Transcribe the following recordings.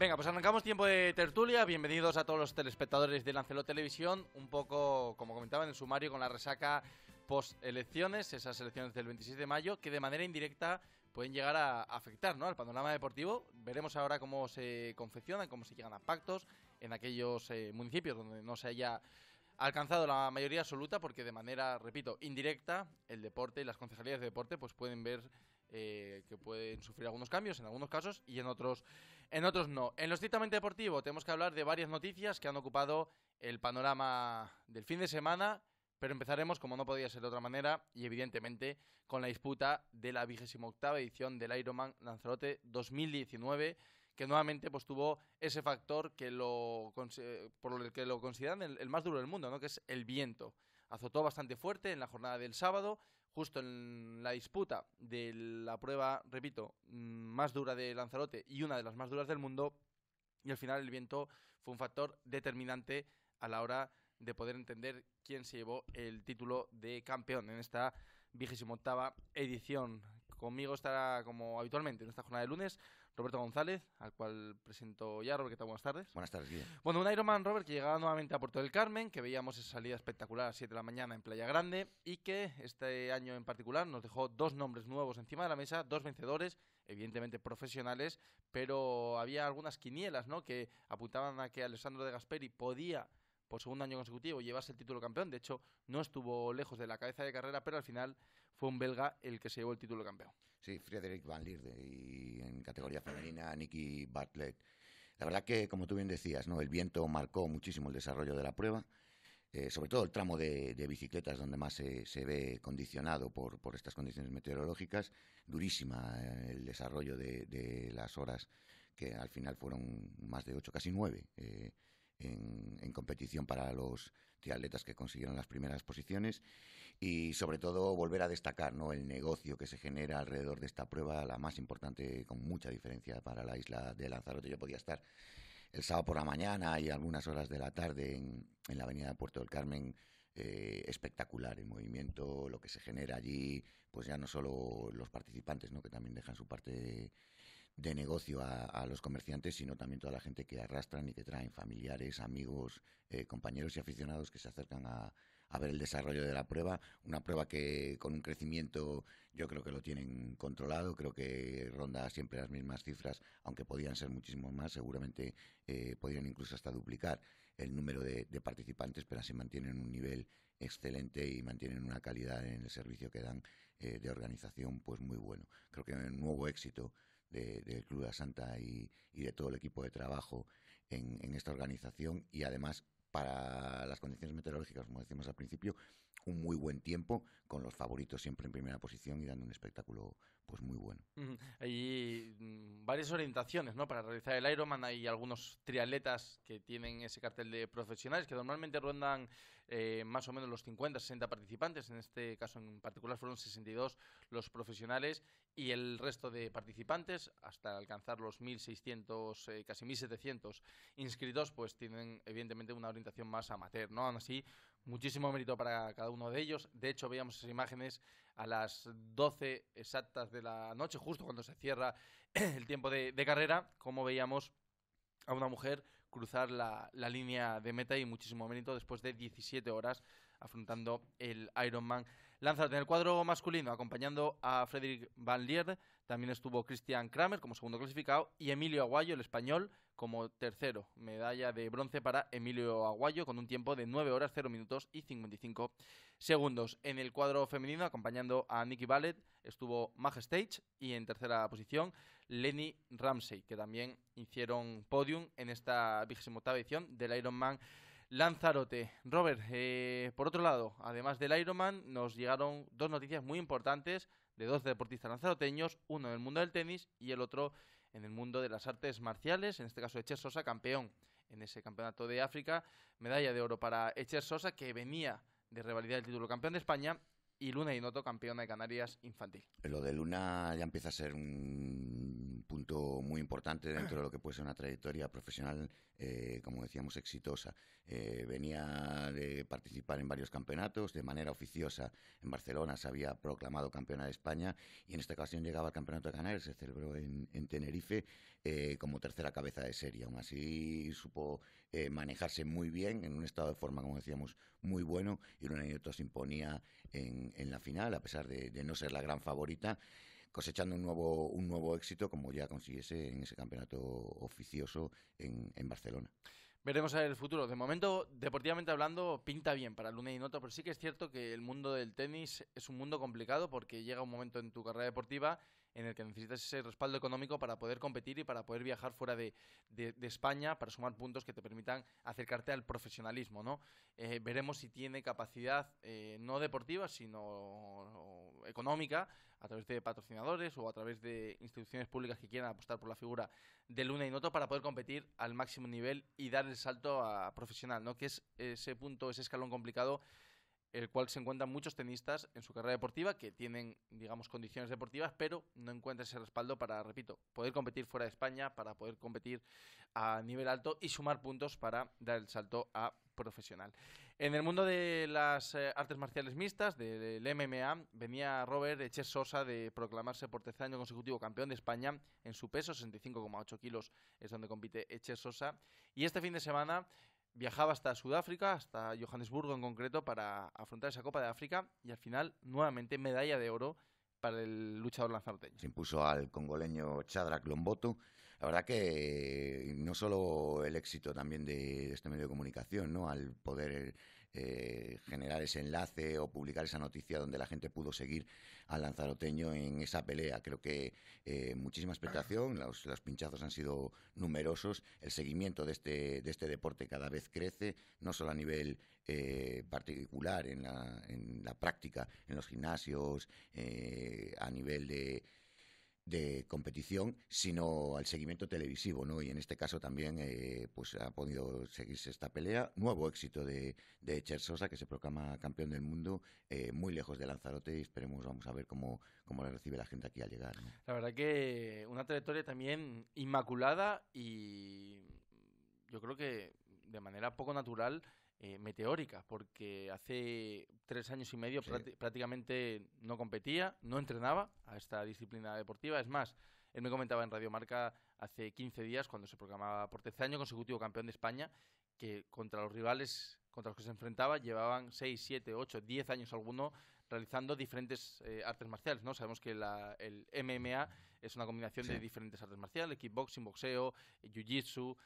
Venga, pues arrancamos tiempo de tertulia. Bienvenidos a todos los telespectadores de Lancelot Televisión. Un poco, como comentaba en el sumario, con la resaca post-elecciones, esas elecciones del 26 de mayo, que de manera indirecta pueden llegar a afectar al panorama deportivo. Veremos ahora cómo se confeccionan, cómo se llegan a pactos en aquellos eh, municipios donde no se haya alcanzado la mayoría absoluta, porque de manera, repito, indirecta, el deporte y las concejalías de deporte pues pueden ver eh, que pueden sufrir algunos cambios en algunos casos y en otros, en otros no. En lo estrictamente deportivo tenemos que hablar de varias noticias que han ocupado el panorama del fin de semana, pero empezaremos, como no podía ser de otra manera, y evidentemente con la disputa de la vigésima octava edición del Ironman Lanzarote 2019 que nuevamente pues tuvo ese factor que lo por el que lo consideran el, el, más duro del mundo, ¿no? que es el viento. Azotó bastante fuerte en la jornada del sábado, justo en la disputa de la prueba, repito, mm, más dura de Lanzarote y una de las más duras del mundo. Y al final el viento fue un factor determinante a la hora de poder entender quién se llevó el título de campeón en esta vigésima octava edición. Conmigo estará, como habitualmente, en esta jornada de lunes, Roberto González, al cual presento ya. Robert, ¿qué tal? Buenas tardes. Buenas tardes, bien. Bueno, un Ironman, Robert, que llegaba nuevamente a Puerto del Carmen, que veíamos esa salida espectacular a las 7 de la mañana en Playa Grande y que este año en particular nos dejó dos nombres nuevos encima de la mesa, dos vencedores, evidentemente profesionales, pero había algunas quinielas, ¿no?, que apuntaban a que Alessandro de Gasperi podía por segundo año consecutivo llevarse el título campeón. De hecho, no estuvo lejos de la cabeza de carrera, pero al final fue un belga el que se llevó el título campeón. Sí, Frederick Van Lierde y en categoría femenina Nikki Bartlett. La verdad que, como tú bien decías, el viento marcó muchísimo el desarrollo de la prueba. Eh, sobre todo el tramo de, bicicletas donde más se, ve condicionado por, estas condiciones meteorológicas, durísima eh, el desarrollo de, las horas que al final fueron más de ocho, casi nueve. Eh, en, en, competición para los triatletas que consiguieron las primeras posiciones y sobre todo volver a destacar ¿no? el negocio que se genera alrededor de esta prueba, la más importante con mucha diferencia para la isla de Lanzarote. Yo podía estar el sábado por la mañana y algunas horas de la tarde en, la avenida de Puerto del Carmen eh, espectacular el movimiento, lo que se genera allí, pues ya no solo los participantes, ¿no? que también dejan su parte de, negocio a, los comerciantes, sino también toda la gente que arrastran y que traen familiares, amigos, eh, compañeros y aficionados que se acercan a, a ver el desarrollo de la prueba. Una prueba que con un crecimiento yo creo que lo tienen controlado, creo que ronda siempre las mismas cifras, aunque podían ser muchísimos más, seguramente eh, podrían incluso hasta duplicar el número de, participantes, pero así mantienen un nivel excelente y mantienen una calidad en el servicio que dan eh, de organización pues muy bueno. Creo que un nuevo éxito del Club de la Santa y, de todo el equipo de trabajo en esta organización y además para las condiciones meteorológicas, como decimos al principio, un muy buen tiempo, con los favoritos siempre en primera posición y dando un espectáculo pues muy bueno. Hay mm, varias orientaciones para realizar el Ironman, hay algunos triatletas que tienen ese cartel de profesionales que normalmente rondan eh, más o menos los 50, 60 participantes, en este caso en particular fueron 62 los profesionales y el resto de participantes, hasta alcanzar los 1.600, eh, casi 1.700 inscritos, pues tienen evidentemente una orientación más amateur, ¿no? Aún así, muchísimo mérito para cada uno de ellos. De hecho, veíamos esas imágenes a las 12 exactas de la noche, justo cuando se cierra el tiempo de, de carrera, como veíamos a una mujer cruzar la, línea de meta y muchísimo mérito después de 17 horas afrontando el Ironman. Lanzarte en el cuadro masculino, acompañando a Frederick Van Lierde, también estuvo Christian Kramer como segundo clasificado y Emilio Aguayo, el español, como tercero. Medalla de bronce para Emilio Aguayo con un tiempo de 9 horas, 0 minutos y 55 segundos. En el cuadro femenino, acompañando a Nicky Ballet, estuvo Mag Stage y en tercera posición Lenny Ramsey, que también hicieron podium en esta vigésima edición del Ironman Lanzarote. Robert, eh, por otro lado, además del Ironman, nos llegaron dos noticias muy importantes de dos deportistas lanzaroteños, uno en el mundo del tenis y el otro en el mundo de las artes marciales, en este caso Echer Sosa, campeón en ese campeonato de África, medalla de oro para Echer Sosa, que venía de revalidar el título campeón de España y Luna y Noto, campeona de Canarias infantil. Lo de Luna ya empieza a ser un un punto muy importante dentro de lo que puede ser una trayectoria profesional, eh, como decíamos, exitosa. Eh, venía de participar en varios campeonatos, de manera oficiosa en Barcelona se había proclamado campeona de España y en esta ocasión llegaba al Campeonato de Canarias, se celebró en, en Tenerife eh, como tercera cabeza de serie. Aún así supo manejarse muy bien, en un estado de forma, como decíamos, muy bueno y un y todo se imponía en, en, la final, a pesar de no ser la gran favorita cosechando un nuevo, un nuevo éxito como ya consiguiese en ese campeonato oficioso en, en Barcelona. Veremos el futuro. De momento, deportivamente hablando, pinta bien para lunes y Noto, pero sí que es cierto que el mundo del tenis es un mundo complicado porque llega un momento en tu carrera deportiva en el que necesitas ese respaldo económico para poder competir y para poder viajar fuera de, España para sumar puntos que te permitan acercarte al profesionalismo. ¿no? Eh, veremos si tiene capacidad eh, no deportiva, sino económica a través de patrocinadores o a través de instituciones públicas que quieran apostar por la figura de Luna y Noto para poder competir al máximo nivel y dar el salto a profesional, ¿no? Que es ese punto, ese escalón complicado el cual se encuentran muchos tenistas en su carrera deportiva que tienen, digamos, condiciones deportivas, pero no encuentran ese respaldo para, repito, poder competir fuera de España, para poder competir a nivel alto y sumar puntos para dar el salto a profesional. En el mundo de las eh, artes marciales mixtas, del MMA, venía Robert Eche Sosa de proclamarse por tercer año consecutivo campeón de España en su peso, 65,8 kilos es donde compite Eche Sosa. Y este fin de semana viajaba hasta Sudáfrica, hasta Johannesburgo en concreto, para afrontar esa Copa de África y al final nuevamente medalla de oro para el luchador lanzarteño. Se impuso al congoleño Chadrak Lomboto. La verdad que eh, no solo el éxito también de este medio de comunicación, ¿no? Al poder eh, generar ese enlace o publicar esa noticia donde la gente pudo seguir al lanzaroteño en esa pelea. Creo que eh, muchísima expectación, los, pinchazos han sido numerosos, el seguimiento de este, de este deporte cada vez crece, no solo a nivel eh, particular en la, en la práctica, en los gimnasios, a nivel de de competición, sino al seguimiento televisivo, ¿no? Y en este caso también, eh, pues ha podido seguirse esta pelea. Nuevo éxito de, de Sosa, que se proclama campeón del mundo, eh, muy lejos de Lanzarote, y esperemos, vamos a ver cómo, la recibe la gente aquí al llegar. La verdad que una trayectoria también inmaculada y yo creo que de manera poco natural eh, meteórica, porque hace tres años y medio prácticamente no competía, no entrenaba a esta disciplina deportiva. Es más, él me comentaba en Radio Marca hace 15 días, cuando se programaba por tercer año consecutivo campeón de España, que contra los rivales contra los que se enfrentaba llevaban 6, 7, 8, 10 años alguno realizando diferentes eh, artes marciales, ¿no? Sabemos que el MMA es una combinación de diferentes artes marciales, kickboxing, boxeo, jiu-jitsu,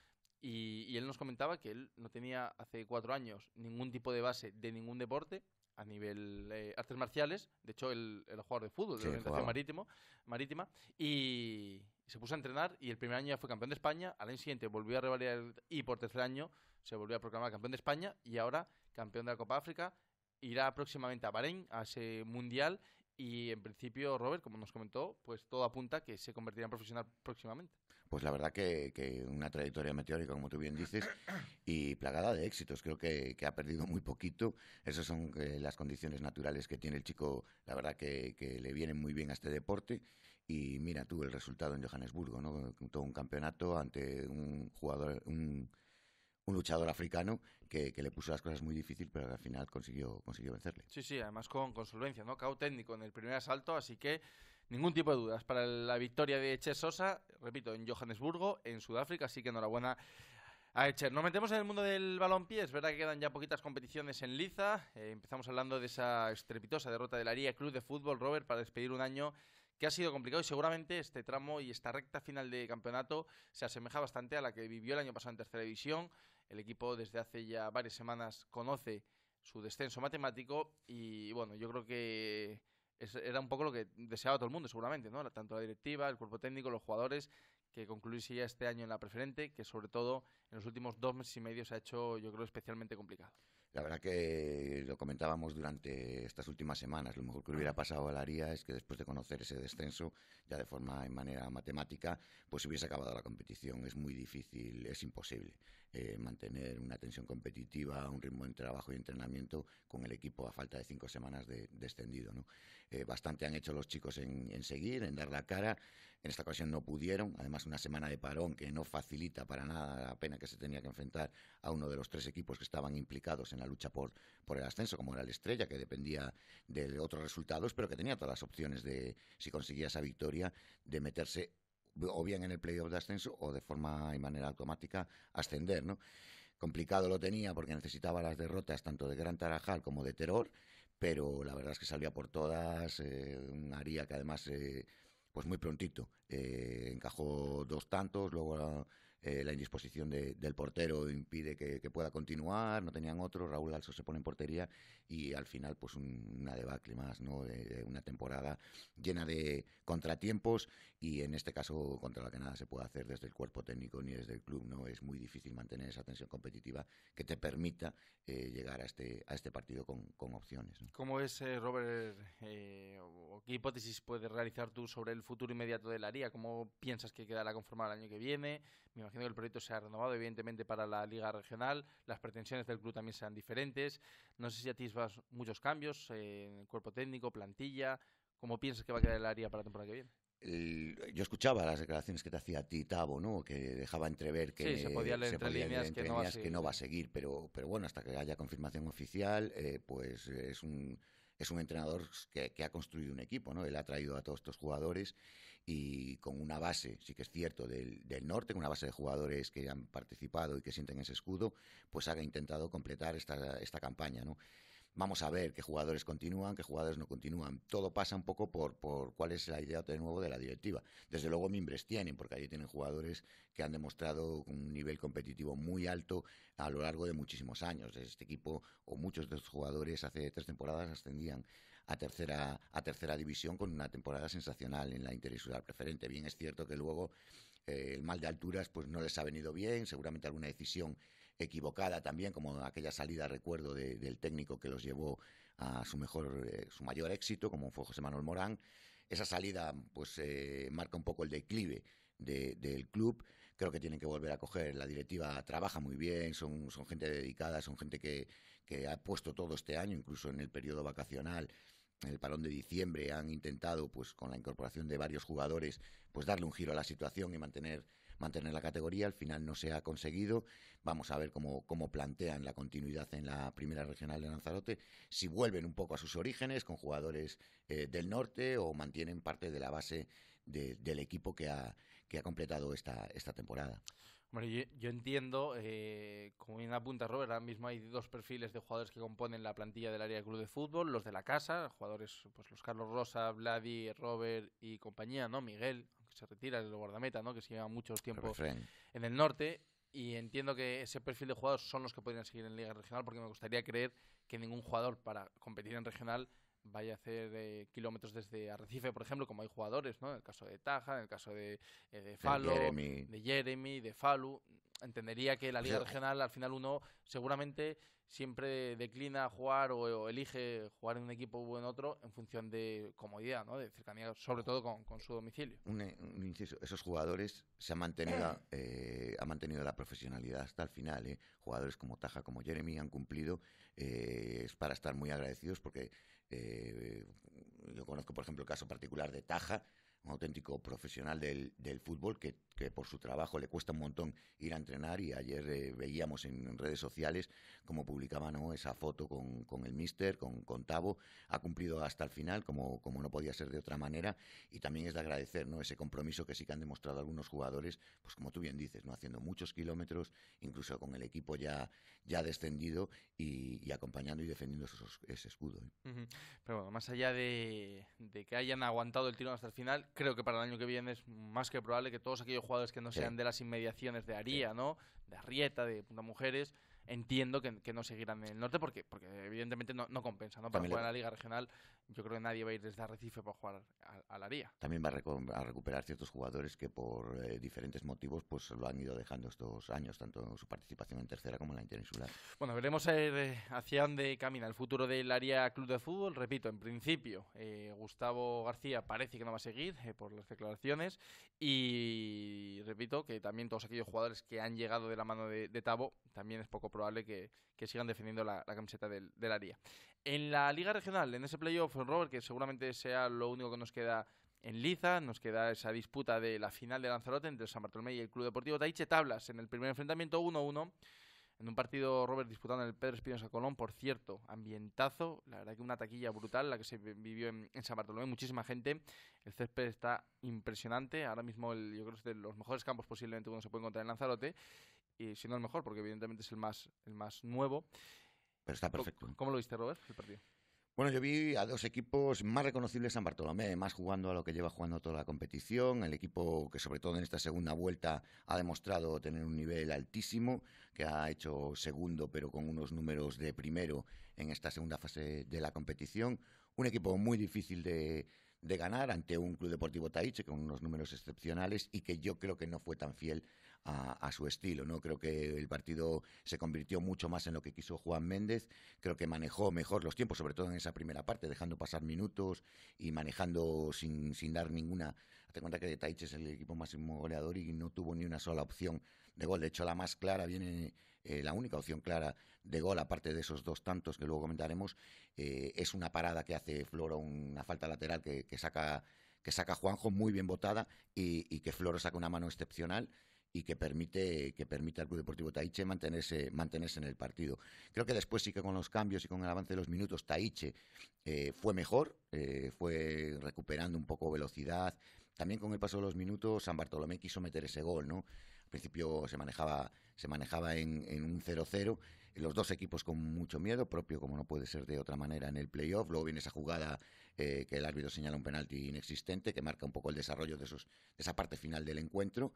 y, él nos comentaba que él no tenía hace cuatro años ningún tipo de base de ningún deporte a nivel eh, artes marciales. De hecho, el jugador de fútbol, de orientación marítimo, marítima. Y, se puso a entrenar y el primer año ya fue campeón de España, al año siguiente volvió a revalidar y por tercer año se volvió a proclamar campeón de España y ahora campeón de la Copa África, irá próximamente a Bahrein, a ese mundial y en principio Robert, como nos comentó, pues todo apunta que se convertirá en profesional próximamente pues la verdad que, una trayectoria meteórica, como tú bien dices, y plagada de éxitos. Creo que, ha perdido muy poquito. Esas son eh, las condiciones naturales que tiene el chico. La verdad que, le vienen muy bien a este deporte. Y mira tú el resultado en Johannesburgo, ¿no? Todo un campeonato ante un jugador, un, luchador africano que, le puso las cosas muy difícil, pero al final consiguió, consiguió vencerle. Sí, sí, además con, consulencia solvencia, ¿no? Cao técnico en el primer asalto, así que ningún tipo de dudas para la victoria de Eche Sosa, repito, en Johannesburgo, en Sudáfrica, así que enhorabuena a Eche Nos metemos en el mundo del balompié. Es verdad que quedan ya poquitas competiciones en liza. Eh, empezamos hablando de esa estrepitosa derrota del Aría Club de Fútbol, Robert, para despedir un año que ha sido complicado y seguramente este tramo y esta recta final de campeonato se asemeja bastante a la que vivió el año pasado en Tercera División. El equipo desde hace ya varias semanas conoce su descenso matemático y bueno, yo creo que era un poco lo que deseaba todo el mundo, seguramente, ¿no? Tanto la directiva, el cuerpo técnico, los jugadores, que concluyese ya este año en la preferente, que sobre todo en los últimos dos meses y medio se ha hecho, yo creo, especialmente complicado. La verdad que lo comentábamos durante estas últimas semanas. Lo mejor que hubiera pasado a la es que después de conocer ese descenso, ya de forma en manera matemática, pues hubiese acabado la competición. Es muy difícil, es imposible eh, mantener una tensión competitiva, un ritmo de trabajo y entrenamiento con el equipo a falta de cinco semanas de descendido. Eh, bastante han hecho los chicos en seguir, en dar la cara. En esta ocasión no pudieron, además una semana de parón que no facilita para nada la pena que se tenía que enfrentar a uno de los tres equipos que estaban implicados en la lucha por, el ascenso, como era el Estrella, que dependía de otros resultados, pero que tenía todas las opciones de, si conseguía esa victoria, de meterse o bien en el playoff de ascenso o de forma y manera automática ascender, ¿no? Complicado lo tenía porque necesitaba las derrotas tanto de Gran Tarajal como de Terror, pero la verdad es que salía por todas, haría eh, un que además eh, pues muy prontito. Eh, encajó dos tantos, luego eh, la indisposición de, del portero impide que, pueda continuar, no tenían otro, Raúl Also se pone en portería y al final pues una debacle más, ¿no? De, una temporada llena de contratiempos y en este caso contra la que nada se puede hacer desde el cuerpo técnico ni desde el club, ¿no? Es muy difícil mantener esa tensión competitiva que te permita eh, llegar a este, a este partido con, opciones. ¿no? ¿Cómo es, eh, Robert, o qué hipótesis puedes realizar tú sobre el futuro inmediato de la Liga... ¿Cómo piensas que quedará conformada el año que viene? Me imagino que el proyecto se ha renovado, evidentemente, para la Liga Regional. Las pretensiones del club también serán diferentes. No sé si atisbas muchos cambios en el cuerpo técnico, plantilla. ¿Cómo piensas que va a quedar el área para la temporada que viene? yo escuchaba las declaraciones que te hacía a ti Tavo, ¿no? Que dejaba entrever que se podía leer, que, no que, no va a seguir, pero, pero bueno, hasta que haya confirmación oficial, eh, pues es un entrenador que, que, ha construido un equipo, ¿no? Él ha traído a todos estos jugadores y con una base, sí que es cierto, del, del, norte, una base de jugadores que han participado y que sienten ese escudo, pues ha intentado completar esta, esta campaña, Vamos a ver qué jugadores continúan, qué jugadores no continúan. Todo pasa un poco por, cuál es la idea de nuevo de la directiva. Desde luego mimbres tienen, porque allí tienen jugadores que han demostrado un nivel competitivo muy alto a lo largo de muchísimos años. Este equipo o muchos de los jugadores hace tres temporadas ascendían a tercera, a división con una temporada sensacional en la Interinsular Preferente. Bien, es cierto que luego eh, el mal de alturas pues no les ha venido bien, seguramente alguna decisión equivocada también, como aquella salida, recuerdo, del técnico que los llevó a su mejor, eh, su mayor éxito, como fue José Manuel Morán. Esa salida pues eh, marca un poco el declive del club. Creo que tienen que volver a coger. La directiva trabaja muy bien, son, gente dedicada, son gente que, que ha puesto todo este año, incluso en el periodo vacacional en el parón de diciembre han intentado, pues con la incorporación de varios jugadores, pues darle un giro a la situación y mantener, mantener la categoría. Al final no se ha conseguido. Vamos a ver cómo, plantean la continuidad en la primera regional de Lanzarote, si vuelven un poco a sus orígenes con jugadores eh, del norte o mantienen parte de la base del equipo que ha, que ha completado esta, esta temporada. Bueno, yo, entiendo, eh, como bien apunta Robert, ahora mismo hay dos perfiles de jugadores que componen la plantilla del área del club de fútbol, los de la casa, jugadores, pues los Carlos Rosa, Vladi, Robert y compañía, ¿no? Miguel, aunque se retira del guardameta, ¿no? Que se lleva muchos tiempos en el norte. Y entiendo que ese perfil de jugadores son los que podrían seguir en Liga Regional, porque me gustaría creer que ningún jugador para competir en Regional vaya a hacer eh, kilómetros desde Arrecife, por ejemplo, como hay jugadores, ¿no? En el caso de Taja, en el caso de, eh, de Falo, de Jeremy. de Jeremy. Falu. Entendería que la Liga Regional, al final, uno seguramente siempre declina a jugar o, elige jugar en un equipo u en otro en función de comodidad, ¿no? De cercanía, sobre todo con, su domicilio. Un, inciso, esos jugadores se han mantenido, eh, han mantenido la profesionalidad hasta el final, ¿eh? Jugadores como Taja, como Jeremy han cumplido. Eh, es para estar muy agradecidos porque eh, yo conozco, por ejemplo, el caso particular de Taja, un auténtico profesional del, fútbol que, por su trabajo le cuesta un montón ir a entrenar y ayer eh, veíamos en redes sociales ...cómo publicaba esa foto con, el mister, con, con Tavo, ha cumplido hasta el final como, no podía ser de otra manera y también es de agradecer ¿no? ese compromiso que sí que han demostrado algunos jugadores, pues como tú bien dices, ¿no? haciendo muchos kilómetros, incluso con el equipo ya, ya descendido y, acompañando y defendiendo ese escudo. ¿eh? Pero bueno, más allá de, de que hayan aguantado el tiro hasta el final, creo que para el año que viene es más que probable que todos aquellos jugadores que no sean de las inmediaciones de Aría, ¿no? De Arrieta, de Punta Mujeres, entiendo que, no seguirán en el norte porque, porque evidentemente no, compensa, ¿no? Para jugar en la Liga Regional, yo creo que nadie va a ir desde Arrecife para jugar al a También va a, recuperar ciertos jugadores que por eh, diferentes motivos pues lo han ido dejando estos años, tanto su participación en tercera como en la interinsular. Bueno, veremos eh, hacia dónde camina el futuro del Aría Club de Fútbol. Repito, en principio, eh, Gustavo García parece que no va a seguir por las declaraciones y repito que también todos aquellos jugadores que han llegado de la mano de, de Tabo también es poco probable que, sigan defendiendo la, camiseta del, del, En la Liga Regional, en ese playoff, Robert, que seguramente sea lo único que nos queda en Liza, nos queda esa disputa de la final de Lanzarote entre San Bartolomé y el Club Deportivo Taiche Tablas en el primer enfrentamiento 1-1 en un partido, Robert, disputando en el Pedro Espinosa Colón, por cierto, ambientazo, la verdad que una taquilla brutal la que se vivió en, San Bartolomé, muchísima gente, el césped está impresionante, ahora mismo yo creo que es de los mejores campos posiblemente uno se puede encontrar en Lanzarote, y siendo el mejor, porque evidentemente es el más, el más nuevo. Pero está perfecto. ¿eh? ¿Cómo, lo viste, Robert, el partido? Bueno, yo vi a dos equipos más reconocibles San Bartolomé, más jugando a lo que lleva jugando toda la competición, el equipo que sobre todo en esta segunda vuelta ha demostrado tener un nivel altísimo, que ha hecho segundo pero con unos números de primero en esta segunda fase de la competición, un equipo muy difícil de, de ganar ante un Club Deportivo Taiche con unos números excepcionales y que yo creo que no fue tan fiel a, su estilo. ¿no? Creo que el partido se convirtió mucho más en lo que quiso Juan Méndez. Creo que manejó mejor los tiempos, sobre todo en esa primera parte, dejando pasar minutos y manejando sin, dar ninguna. en cuenta que Taich es el equipo máximo goleador y no tuvo ni una sola opción de gol. De hecho, la más clara viene, eh, la única opción clara de gol, aparte de esos dos tantos que luego comentaremos, eh, es una parada que hace Floro, una falta lateral que, saca que saca Juanjo muy bien botada y, y que Floro saca una mano excepcional y que permite, que permita al Club Deportivo Taiche mantenerse, mantenerse en el partido. Creo que después sí que con los cambios y con el avance de los minutos Taiche eh, fue mejor, eh, fue recuperando un poco velocidad. También con el paso de los minutos San Bartolomé quiso meter ese gol, ¿no? Al principio se manejaba, se manejaba en, un 0-0, los dos equipos con mucho miedo, propio como no puede ser de otra manera en el playoff. Luego viene esa jugada eh, que el árbitro señala un penalti inexistente, que marca un poco el desarrollo de esa parte final del encuentro.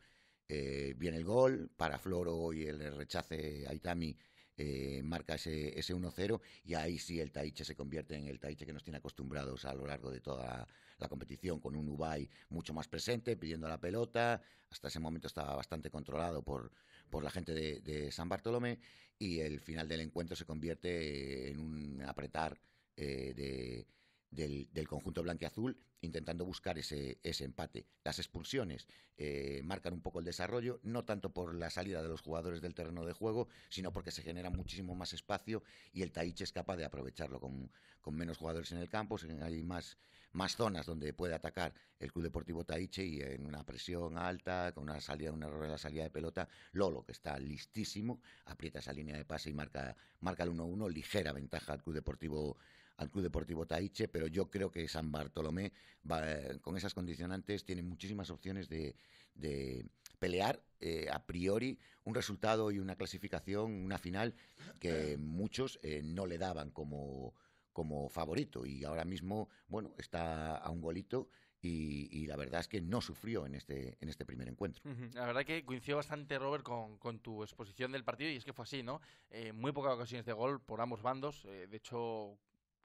Eh, viene el gol, para Floro y el rechace Aitami eh, marca ese, ese 1-0 y ahí sí el Taiche se convierte en el Taiche que nos tiene acostumbrados a lo largo de toda la competición, con un Ubay mucho más presente, pidiendo la pelota, hasta ese momento estaba bastante controlado por, por la gente de, San Bartolomé y el final del encuentro se convierte en un apretar eh, de del, conjunto conjunto azul intentando buscar ese, ese empate. Las expulsiones eh, marcan un poco el desarrollo, no tanto por la salida de los jugadores del terreno de juego, sino porque se genera muchísimo más espacio y el Taiche es capaz de aprovecharlo con, menos jugadores en el campo. Hay más, más zonas donde puede atacar el Club Deportivo Taiche y en una presión alta, con una salida, un la salida de pelota, Lolo, que está listísimo, aprieta esa línea de pase y marca, marca el 1-1, ligera ventaja al Club Deportivo al Club Deportivo Taiche, pero yo creo que San Bartolomé, con esas condicionantes, tiene muchísimas opciones de, pelear eh, a priori un resultado y una clasificación, una final que muchos eh, no le daban como, como favorito. Y ahora mismo, bueno, está a un golito. Y, la verdad es que no sufrió en este, en este primer encuentro. La verdad que coincidió bastante, Robert, con, tu exposición del partido y es que fue así, ¿no? Eh, muy pocas ocasiones de gol por ambos bandos. de hecho,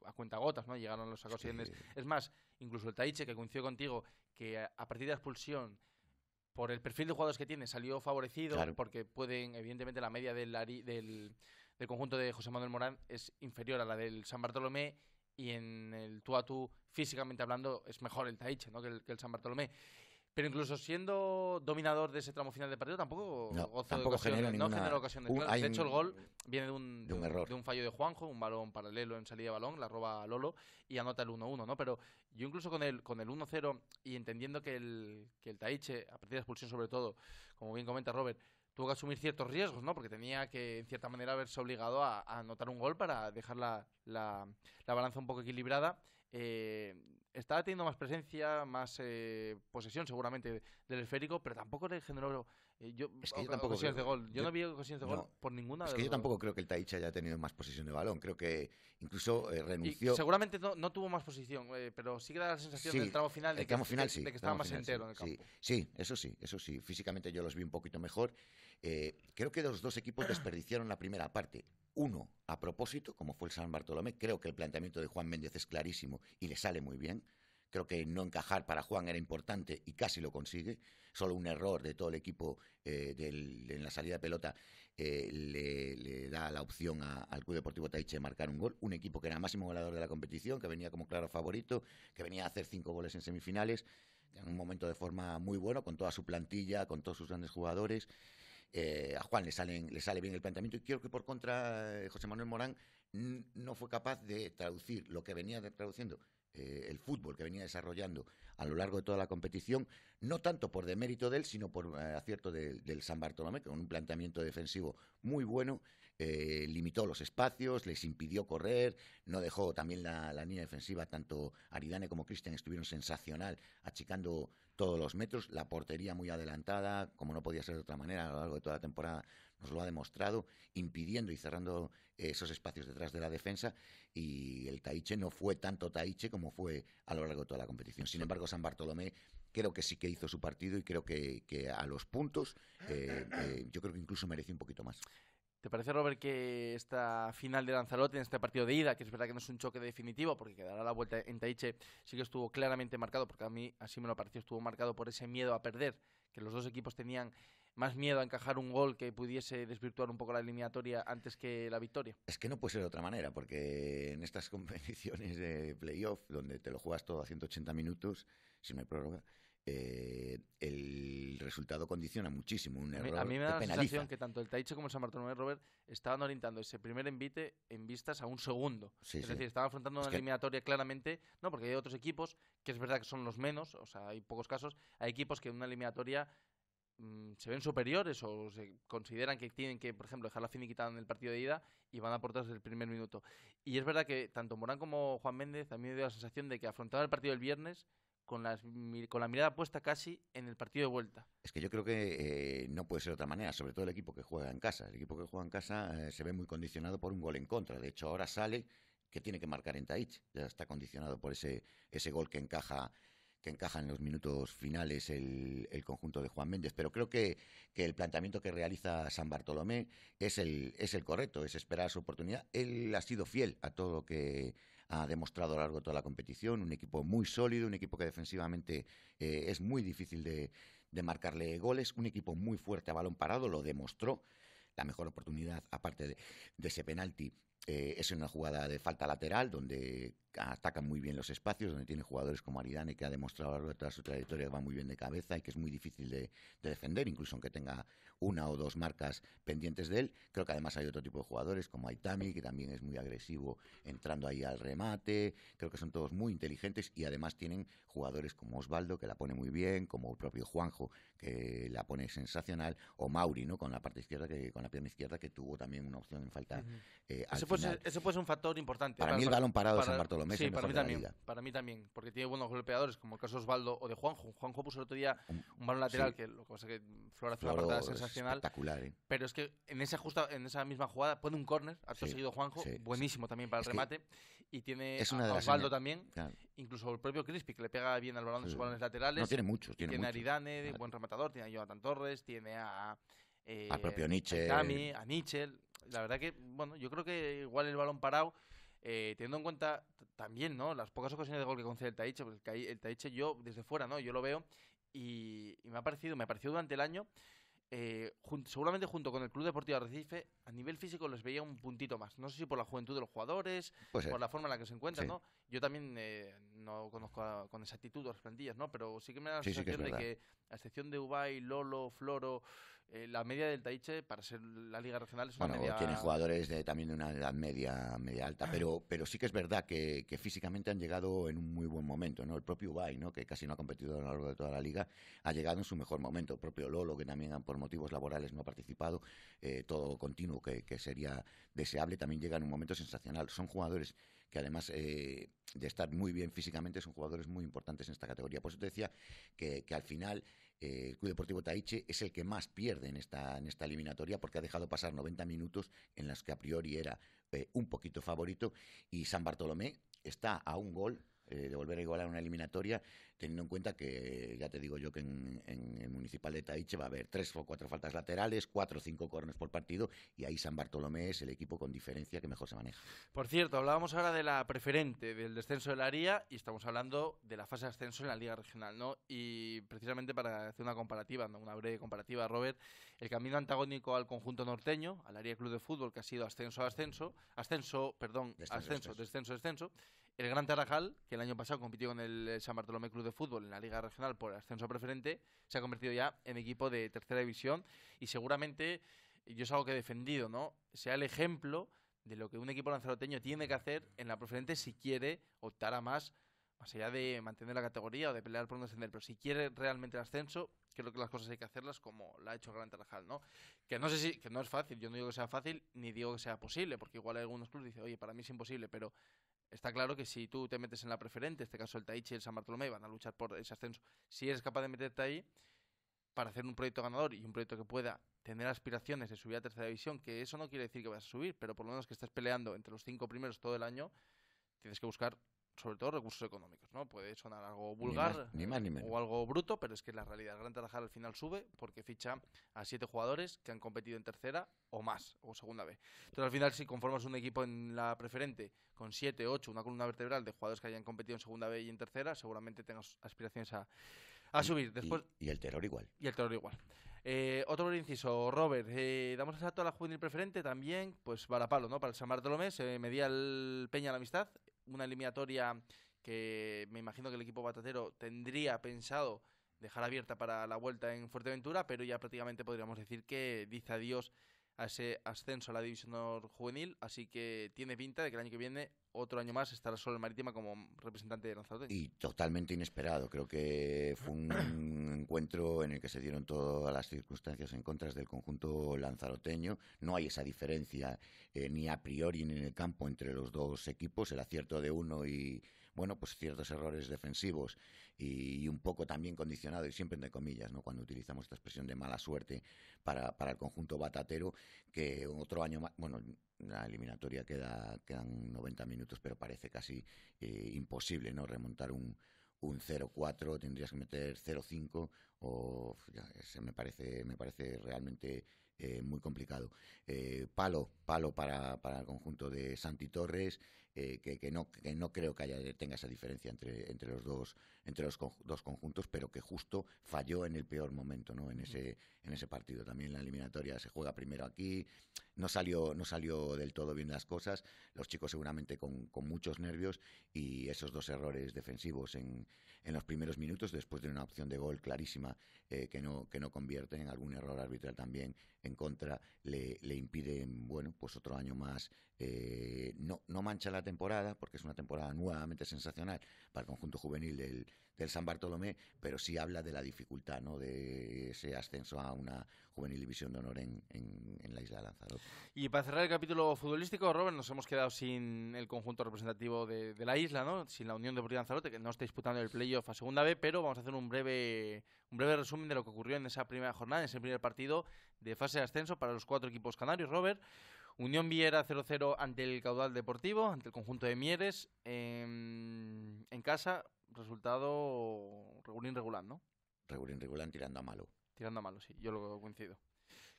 a cuentagotas, ¿no? Llegaron los sacos Es más, incluso el Taiche, que coincidió contigo, que a partir de la expulsión por el perfil de jugadores que tiene, salió favorecido porque pueden, evidentemente, la media del, del, conjunto de José Manuel Morán es inferior a la del San Bartolomé y en el tú a tú, físicamente hablando, es mejor el Taiche ¿no? que el San Bartolomé. Pero incluso siendo dominador de ese tramo final de partido, tampoco de genera ninguna... De hecho, el gol viene de un, de un, fallo de Juanjo, un balón paralelo en salida de balón, la roba Lolo y anota el 1-1, ¿no? Pero yo incluso con el, con el 1-0 y entendiendo que el, que el Taiche, a partir de la expulsión sobre todo, como bien comenta Robert, tuvo que asumir ciertos riesgos, ¿no? Porque tenía que, en cierta manera, haberse obligado a, anotar un gol para dejar la, la, balanza un poco equilibrada. Eh, estaba teniendo más presencia, más eh, posesión seguramente del esférico, pero tampoco le generó eh, yo, es que yo tampoco ocasiones de gol. Yo, no vi ocasiones de gol por ninguna. Es que yo tampoco creo que el Taichi haya tenido más posesión de balón. Creo que incluso eh, renunció. seguramente no, no, tuvo más posición, eh, pero sí que da la sensación del tramo final, de que, estaba más entero en el campo. Sí, eso sí, eso sí. Físicamente yo los vi un poquito mejor eh, creo que los dos equipos desperdiciaron la primera parte. Uno, a propósito, como fue el San Bartolomé, creo que el planteamiento de Juan Méndez es clarísimo y le sale muy bien. Creo que no encajar para Juan era importante y casi lo consigue. Solo un error de todo el equipo eh, en la salida de pelota eh, le, da la opción al Club Deportivo Taiche de marcar un gol. Un equipo que era máximo goleador de la competición, que venía como claro favorito, que venía a hacer cinco goles en semifinales en un momento de forma muy bueno, con toda su plantilla, con todos sus grandes jugadores, eh, a Juan le, sale bien el planteamiento y creo que por contra eh, José Manuel Morán no fue capaz de traducir lo que venía traduciendo eh, el fútbol que venía desarrollando a lo largo de toda la competición, no tanto por demérito de él, sino por acierto del San Bartolomé, con un planteamiento defensivo muy bueno, limitó los espacios, les impidió correr, no dejó también la, la línea defensiva, tanto Aridane como Cristian estuvieron sensacional, achicando todos los metros, la portería muy adelantada, como no podía ser de otra manera a lo largo de toda la temporada, nos lo ha demostrado, impidiendo y cerrando eh, esos espacios detrás de la defensa. Y el Taiche no fue tanto Taiche como fue a lo largo de toda la competición. Sin embargo, San Bartolomé creo que sí que hizo su partido y creo que, a los puntos eh, eh, yo creo que incluso mereció un poquito más. ¿Te parece, Robert, que esta final de Lanzarote, en este partido de ida, que es verdad que no es un choque definitivo, porque quedará la vuelta en Taiche, sí que estuvo claramente marcado, porque a mí así me lo pareció, estuvo marcado por ese miedo a perder, que los dos equipos tenían más miedo a encajar un gol que pudiese desvirtuar un poco la eliminatoria antes que la victoria? Es que no puede ser de otra manera, porque en estas competiciones de playoff, donde te lo juegas todo a 180 minutos, si me prorroga... Eh, el resultado condiciona muchísimo. Un error a mí, me da la sensación que tanto el taicho como el San Martín Robert estaban orientando ese primer envite en vistas a un segundo. es decir, estaban afrontando una eliminatoria claramente, no, porque hay otros equipos que es verdad que son los menos, o sea, hay pocos casos, hay equipos que en una eliminatoria mm, se ven superiores o se consideran que tienen que, por ejemplo, dejar la finiquitada en el partido de ida y van a aportar desde el primer minuto. Y es verdad que tanto Morán como Juan Méndez a mí me dio la sensación de que afrontaban el partido el viernes con, la mirada puesta casi en el partido de vuelta. Es que yo creo que eh, no puede ser otra manera, sobre todo el equipo que juega en casa. El equipo que juega en casa eh, se ve muy condicionado por un gol en contra. De hecho, ahora sale que tiene que marcar en Taich. Ya está condicionado por ese, gol que encaja que encaja en los minutos finales el, conjunto de Juan Méndez. Pero creo que, el planteamiento que realiza San Bartolomé es el, es el correcto, es esperar su oportunidad. Él ha sido fiel a todo lo que ha demostrado a lo largo de toda la competición, un equipo muy sólido, un equipo que defensivamente eh, es muy difícil de, marcarle goles, un equipo muy fuerte a balón parado, lo demostró. La mejor oportunidad, aparte de, ese penalti, eh, es una jugada de falta lateral donde atacan muy bien los espacios, donde tiene jugadores como Aridane, que ha demostrado a lo largo de su trayectoria que va muy bien de cabeza y que es muy difícil de, defender, incluso aunque tenga una o dos marcas pendientes de él. Creo que además hay otro tipo de jugadores, como Aitami, que también es muy agresivo entrando ahí al remate. Creo que son todos muy inteligentes y además tienen jugadores como Osvaldo, que la pone muy bien, como el propio Juanjo, que la pone sensacional, o Mauri, ¿no? Con la parte izquierda, que con la pierna izquierda, que tuvo también una opción en falta. Eh, Ese fue eso, un factor importante. Para, mí el balón parado San sí, para mí también. porque tiene buenos golpeadores, como el caso Osvaldo o de Juanjo. Juanjo puso el otro día un, balón lateral, que lo que pasa es que Flora hace una patada sensacional. Eh. Pero es que en esa, justa, en esa misma jugada pone un córner, ha conseguido seguido Juanjo, buenísimo también para el remate. Y tiene Osvaldo también, incluso el propio Crispi, que le pega bien al balón de sus balones laterales. No, tiene muchos. Tiene, a Aridane, buen rematador, tiene a Jonathan Torres, tiene a... Eh, propio Nietzsche. A a Nietzsche. La verdad que, bueno, yo creo que igual el balón parado eh, teniendo en cuenta también, ¿no? Las pocas ocasiones de gol que concede el Taiche, porque el, yo desde fuera, ¿no? Yo lo veo y, me ha parecido, me parecido durante el año, eh, seguramente junto con el Club Deportivo Recife a nivel físico les veía un puntito más. No sé si por la juventud de los jugadores, por la forma en la que se encuentran, ¿no? Yo también eh, no conozco con exactitud las plantillas, ¿no? Pero sí que me da la sensación de que, a excepción de Ubay, Lolo, Floro eh, la media del Taiche para ser la Liga Regional es una bueno, tiene jugadores de, también de una edad media, media alta, pero, sí que es verdad que, físicamente han llegado en un muy buen momento, El propio Ubay, ¿no? Que casi no ha competido a lo largo de toda la Liga, ha llegado en su mejor momento. El propio Lolo, que también por motivos laborales no ha participado, eh, todo continuo que, sería deseable, también llega en un momento sensacional. Son jugadores que además... Eh, de estar muy bien físicamente, son jugadores muy importantes en esta categoría. Por eso te decía que al final eh, el Club Deportivo Taiche es el que más pierde en esta, en esta eliminatoria porque ha dejado pasar 90 minutos en las que a priori era eh, un poquito favorito y San Bartolomé está a un gol eh, de volver a igualar una eliminatoria, teniendo en cuenta que, ya te digo yo, que en, el municipal de Taiche va a haber tres o cuatro faltas laterales, cuatro o cinco cornes por partido, y ahí San Bartolomé es el equipo con diferencia que mejor se maneja. Por cierto, hablábamos ahora de la preferente, del descenso de la ARIA, y estamos hablando de la fase de ascenso en la Liga Regional, ¿no? Y precisamente para hacer una comparativa, una breve comparativa, Robert, el camino antagónico al conjunto norteño, al área Club de Fútbol, que ha sido ascenso a ascenso, ascenso, perdón, ascenso, descenso, descenso, el Gran Tarajal, que el año pasado compitió con el San Bartolomé Club de Fútbol en la Liga Regional por ascenso preferente, se ha convertido ya en equipo de tercera división y seguramente, yo es algo que he defendido, ¿no? Sea el ejemplo de lo que un equipo lanzaroteño tiene que hacer en la preferente si quiere optar a más, más allá de mantener la categoría o de pelear por un ascender, pero si quiere realmente el ascenso, creo que las cosas hay que hacerlas como la ha hecho el Gran Tarajal, ¿no? Que no sé si, que no es fácil, yo no digo que sea fácil, ni digo que sea posible, porque igual hay algunos clubes dicen, oye, para mí es imposible, pero está claro que si tú te metes en la preferente, en este caso el Taichi y el San Bartolomé van a luchar por ese ascenso, si eres capaz de meterte ahí para hacer un proyecto ganador y un proyecto que pueda tener aspiraciones de subir a tercera división, que eso no quiere decir que vas a subir, pero por lo menos que estés peleando entre los cinco primeros todo el año, tienes que buscar sobre todo recursos económicos, ¿no? Puede sonar algo vulgar o algo bruto, pero es que la realidad. El Gran Tarajal al final sube porque ficha a siete jugadores que han competido en tercera o más, o segunda vez. Entonces, al final, si conformas un equipo en la preferente con siete, ocho, una columna vertebral de jugadores que hayan competido en segunda B y en tercera, seguramente tengas aspiraciones a, subir. Después, y, el terror igual. Y el terror igual. Eh, otro inciso, Robert, eh, damos el salto a la juvenil preferente también, pues palo ¿no? Para el San Bartolomé se medía el Peña la Amistad una eliminatoria que me imagino que el equipo batatero tendría pensado dejar abierta para la vuelta en Fuerteventura, pero ya prácticamente podríamos decir que dice adiós a ese ascenso a la División Juvenil, así que tiene pinta de que el año que viene otro año más estará solo en Marítima como representante de Lanzarote. Y totalmente inesperado. Creo que fue un encuentro en el que se dieron todas las circunstancias en contra del conjunto lanzaroteño. No hay esa diferencia eh, ni a priori ni en el campo entre los dos equipos. El acierto de uno y, bueno, pues ciertos errores defensivos y, un poco también condicionado, y siempre entre comillas, ¿no? cuando utilizamos esta expresión de mala suerte para, para el conjunto batatero, que otro año más, bueno, la eliminatoria queda, quedan 90 minutos, pero parece casi eh, imposible no remontar un, un 0-4, tendrías que meter 0-5 o ya, me parece me parece realmente eh, muy complicado. Eh, palo, palo para, para el conjunto de Santi Torres eh, que, no, que no creo que haya, tenga esa diferencia entre, entre los, dos, entre los dos conjuntos, pero que justo falló en el peor momento ¿no? en, ese, en ese partido. También la eliminatoria se juega primero aquí, no salió, no salió del todo bien las cosas, los chicos seguramente con, muchos nervios y esos dos errores defensivos en, los primeros minutos, después de una opción de gol clarísima eh, que, no, que no convierte en algún error arbitral también en contra, le, le impiden, bueno, pues otro año más eh, no, mancha la temporada, porque es una temporada nuevamente sensacional para el conjunto juvenil del, San Bartolomé, pero sí habla de la dificultad ¿no? de ese ascenso a una juvenil división de honor en, la isla de Lanzarote. Y para cerrar el capítulo futbolístico, Robert, nos hemos quedado sin el conjunto representativo de, la isla, sin la Unión de de Lanzarote, que no está disputando el playoff a segunda B, pero vamos a hacer un breve, un breve resumen de lo que ocurrió en esa primera jornada, en ese primer partido de fase de ascenso para los cuatro equipos canarios, Robert. Unión Viera 0-0 ante el Caudal Deportivo, ante el conjunto de Mieres. Em, en, casa, resultado regulín regular, ¿no? Regulín regular tirando a malo. Tirando a malo, sí, yo lo coincido.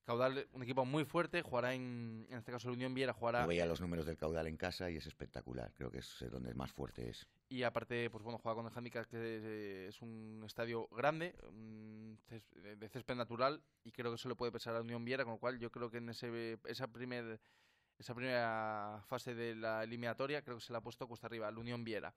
Caudal, un equipo muy fuerte, jugará en, en este caso el Unión Viera, jugará... Yo veía los números del Caudal en casa y es espectacular, creo que es donde más fuerte es. Y aparte, pues bueno, juega con el handicap que es un estadio grande, de césped natural, y creo que se le puede pesar a Unión Viera, con lo cual yo creo que en ese, esa, primer, esa primera fase de la eliminatoria creo que se la ha puesto cuesta arriba, al Unión Viera.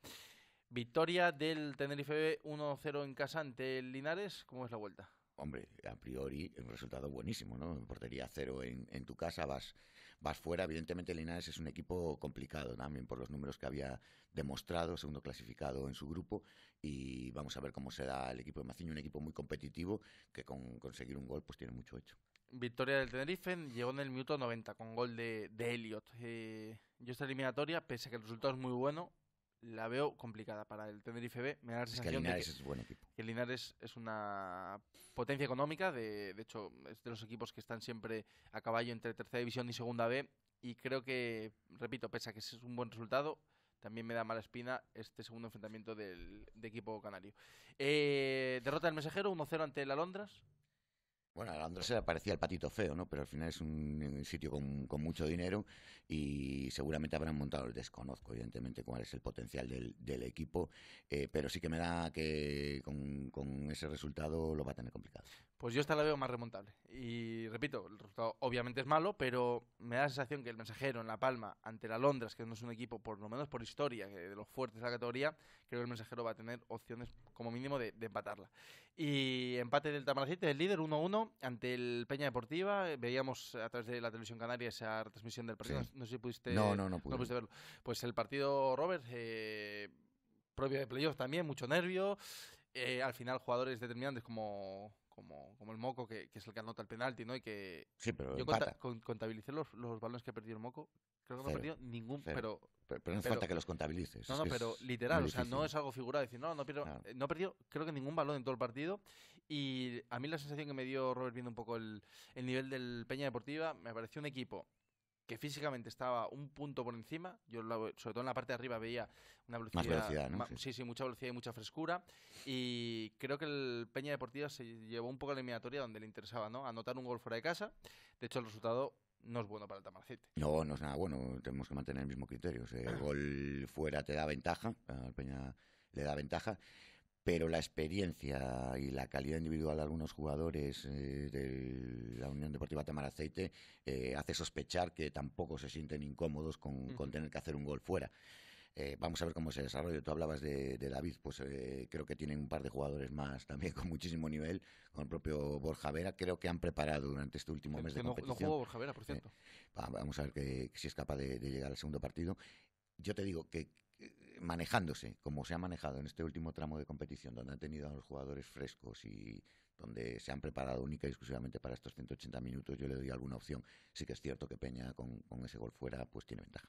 Victoria del Tenerife 1-0 en casa ante el Linares, ¿cómo es la vuelta? hombre, a priori, un resultado buenísimo, ¿no? Portería cero en, en, tu casa, vas, vas fuera. Evidentemente, Linares es un equipo complicado también por los números que había demostrado, segundo clasificado en su grupo. Y vamos a ver cómo se da el equipo de Maciño, un equipo muy competitivo que con conseguir un gol, pues tiene mucho hecho. Victoria del Tenerife llegó en el minuto 90 con gol de, de Elliot. Eh, esta eliminatoria, pese a que el resultado es muy bueno, la veo complicada para el Tenerife B. Me da la sensación que Linares de que, es Linares es una potencia económica, de, de hecho, es de los equipos que están siempre a caballo entre tercera división y segunda B. Y creo que, repito, pese a que es un buen resultado, también me da mala espina este segundo enfrentamiento del equipo canario. Eh, derrota del mensajero 1-0 ante la Alondras. Bueno, a Andrés le parecía el patito feo, ¿no? Pero al final es un, sitio con, mucho dinero y seguramente habrán montado, desconozco evidentemente cuál es el potencial del, equipo, eh, pero sí que me da que con, ese resultado lo va a tener complicado. Pues yo esta la veo más remontable. Y repito, el resultado obviamente es malo, pero me da la sensación que el mensajero en La Palma ante la Londres, que no es un equipo, por lo menos por historia, de los fuertes de la categoría, creo que el mensajero va a tener opciones como mínimo de, empatarla. Y empate del Tamaracite, el líder 1-1 ante el Peña Deportiva. Veíamos a través de la televisión canaria esa transmisión del partido. No sé si pudiste, no, no, no, pudiste verlo. Pues el partido, Robert, eh, propio de playoff también, mucho nervio. Eh, al final, jugadores determinantes como como, como el Moco, que, que, es el que anota el penalti, ¿no? Y que sí, pero yo contabilicé los, los, balones que ha perdido el Moco. Creo que no ha perdido ningún, pero... Pero, no falta que los contabilices. No, no, pero literal, o sea, no es algo figurado. decir, no, no, no. no ha perdido, creo que ningún balón en todo el partido. Y a mí la sensación que me dio Robert viendo un poco el, el nivel del Peña Deportiva, me pareció un equipo que físicamente estaba un punto por encima. Yo, sobre todo en la parte de arriba, veía una velocidad. Más velocidad, ¿no? sí. sí, mucha velocidad y mucha frescura. Y creo que el Peña Deportiva se llevó un poco a la eliminatoria donde le interesaba, ¿no? Anotar un gol fuera de casa. De hecho, el resultado no es bueno para el Tamarcete. No, no es nada bueno. Tenemos que mantener el mismo criterio. el ah. gol fuera te da ventaja. Al Peña le da ventaja pero la experiencia y la calidad individual de algunos jugadores eh, de la Unión Deportiva Tamaraceite Aceite eh, hace sospechar que tampoco se sienten incómodos con, tener que hacer un gol fuera. Eh, vamos a ver cómo se desarrolla. Tú hablabas de, David, pues creo que tienen un par de jugadores más también con muchísimo nivel, con el propio Borja Vera. Creo que han preparado durante este último mes de competición. No jugó Borja Vera, por cierto. vamos a ver que, si es capaz de llegar al segundo partido. Yo te digo que manejándose como se ha manejado en este último tramo de competición, donde han tenido a los jugadores frescos y donde se han preparado única y exclusivamente para estos 180 minutos, yo le doy alguna opción. Sí que es cierto que Peña con, ese gol fuera pues tiene ventaja.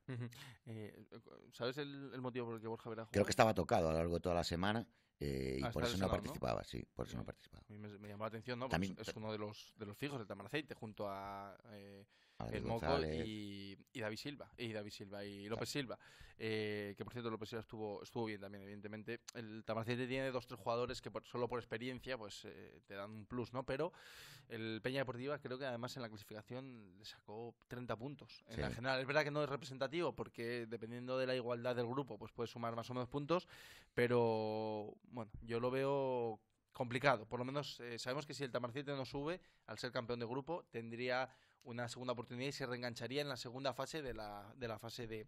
Eh, ¿Sabes el, motivo por el que Borja Vera Creo que estaba tocado a lo largo de toda la semana. Eh, y ah, por eso no participaba, sí, por eso no participaba. A mí me, llamó la atención, ¿no? es uno de los, de los fijos del Tamaraceite, junto a eh, el Moco eh. y, David Silva. Y David Silva y López Silva. Eh, que por cierto, López Silva estuvo, estuvo bien también, evidentemente. El Tamarcete tiene dos tres jugadores que solo por experiencia pues eh, te dan un plus, ¿no? Pero el Peña Deportiva creo que además en la clasificación le sacó 30 puntos. En general, es verdad que no es representativo porque dependiendo de la igualdad del grupo, pues puede sumar más o menos puntos. Pero bueno, yo lo veo complicado. Por lo menos sabemos que si el Tamarcete no sube, al ser campeón de grupo, tendría una segunda oportunidad y se reengancharía en la segunda fase de la, fase de,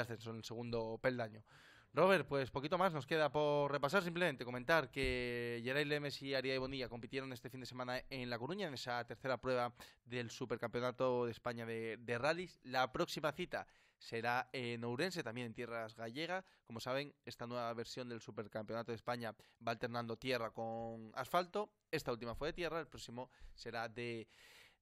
ascenso, en el segundo peldaño. Robert, pues poquito más nos queda por repasar. Simplemente comentar que Geray Lemes y Ariadne Bonilla compitieron este fin de semana en La Coruña, en esa tercera prueba del Supercampeonato de España de, de Rallys. La próxima cita será en Ourense, también en tierras gallegas. Como saben, esta nueva versión del Supercampeonato de España va alternando tierra con asfalto. Esta última fue de tierra, el próximo será de,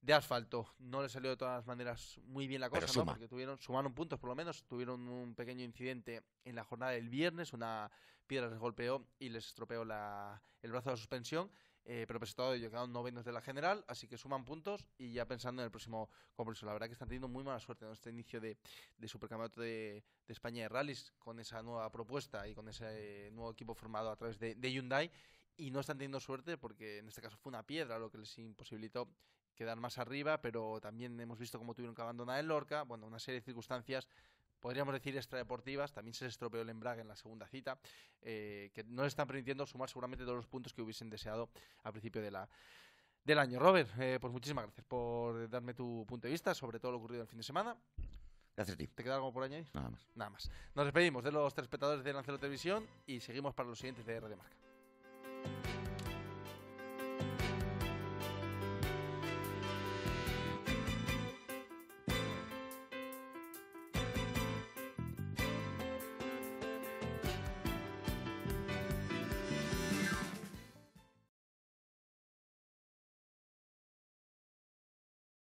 de asfalto. No le salió de todas las maneras muy bien la cosa, ¿no? porque tuvieron, sumaron puntos por lo menos, tuvieron un pequeño incidente en la jornada del viernes, una piedra les golpeó y les estropeó la, el brazo de la suspensión. Eh, pero presentado ello, quedaron novenos de la general, así que suman puntos y ya pensando en el próximo compromiso. La verdad que están teniendo muy mala suerte en este inicio de, de Supercampeonato de, España de rallies con esa nueva propuesta y con ese eh, nuevo equipo formado a través de, de Hyundai y no están teniendo suerte porque en este caso fue una piedra lo que les imposibilitó quedar más arriba, pero también hemos visto cómo tuvieron que abandonar el Lorca. Bueno, una serie de circunstancias, podríamos decir extra deportivas. También se les estropeó el embrague en la segunda cita, eh, que no le están permitiendo sumar seguramente todos los puntos que hubiesen deseado al principio del año. Robert, eh, pues muchísimas gracias por darme tu punto de vista sobre todo lo ocurrido el fin de semana. Gracias a ti. ¿Te queda algo por añadir? Nada más. Nada más. Nos despedimos de los espectadores de Lancelo Televisión y seguimos para los siguientes de Radio Marca.